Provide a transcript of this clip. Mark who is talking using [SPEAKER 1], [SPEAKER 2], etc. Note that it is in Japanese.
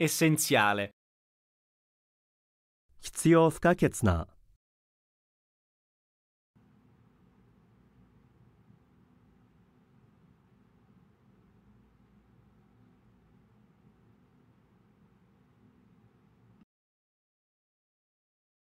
[SPEAKER 1] essenziale.
[SPEAKER 2] 必要不可欠な